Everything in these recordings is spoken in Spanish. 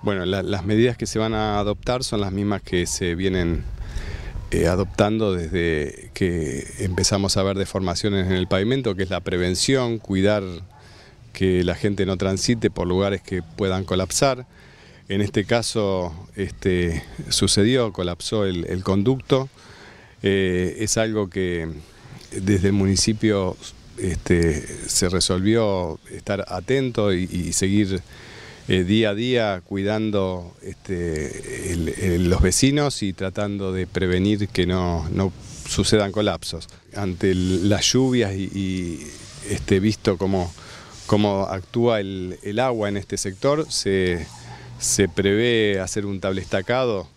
Bueno, las medidas que se van a adoptar son las mismas que se vienen eh, adoptando desde que empezamos a ver deformaciones en el pavimento, que es la prevención, cuidar que la gente no transite por lugares que puedan colapsar. En este caso este, sucedió, colapsó el, conducto. Eh, es algo que desde el municipio este, se resolvió estar atento y, y seguir eh, día a día cuidando este, los vecinos y tratando de prevenir que no, sucedan colapsos. Ante las lluvias y, este, visto cómo, cómo actúa el, agua en este sector, se, prevé hacer un tablestacado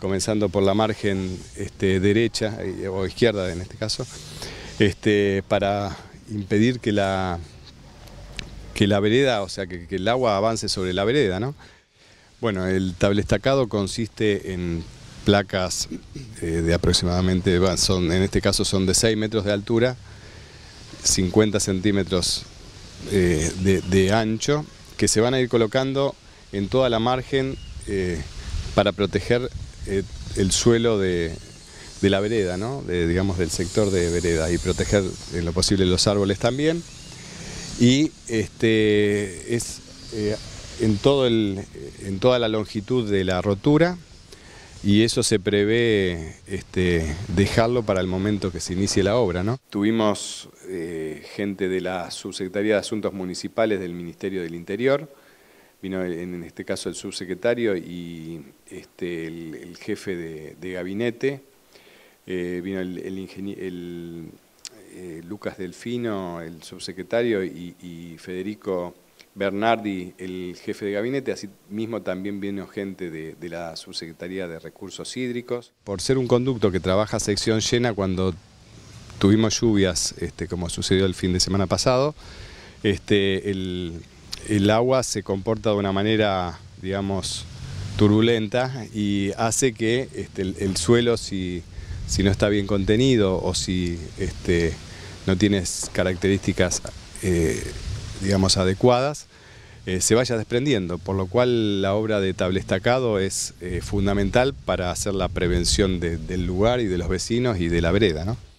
comenzando por la margen este, derecha eh, o izquierda en este caso, este, para impedir que la, que la vereda, o sea, que, el agua avance sobre la vereda, ¿no? Bueno, el tablestacado consiste en placas eh, de aproximadamente, son, en este caso son de 6 metros de altura, 50 centímetros eh, de, ancho, que se van a ir colocando en toda la margen eh, para proteger el suelo de, la vereda, ¿no? digamos del sector de vereda y proteger en lo posible los árboles también y este, es eh, en, todo el, en toda la longitud de la rotura y eso se prevé este, dejarlo para el momento que se inicie la obra. ¿no? Tuvimos eh, gente de la Subsecretaría de Asuntos Municipales del Ministerio del Interior, vino en este caso el subsecretario y este, el, jefe de, gabinete, eh, vino el, el, eh, Lucas Delfino, el subsecretario, y, Federico Bernardi, el jefe de gabinete, así mismo también viene gente de, la subsecretaría de Recursos Hídricos. Por ser un conducto que trabaja sección llena cuando tuvimos lluvias, este, como sucedió el fin de semana pasado, este, el, agua se comporta de una manera, digamos, turbulenta y hace que este, el, suelo, si, si, no está bien contenido o si no tienes características, eh, digamos, adecuadas, eh, se vaya desprendiendo, por lo cual la obra de tablestacado es eh, fundamental para hacer la prevención del lugar y de los vecinos y de la vereda. ¿no?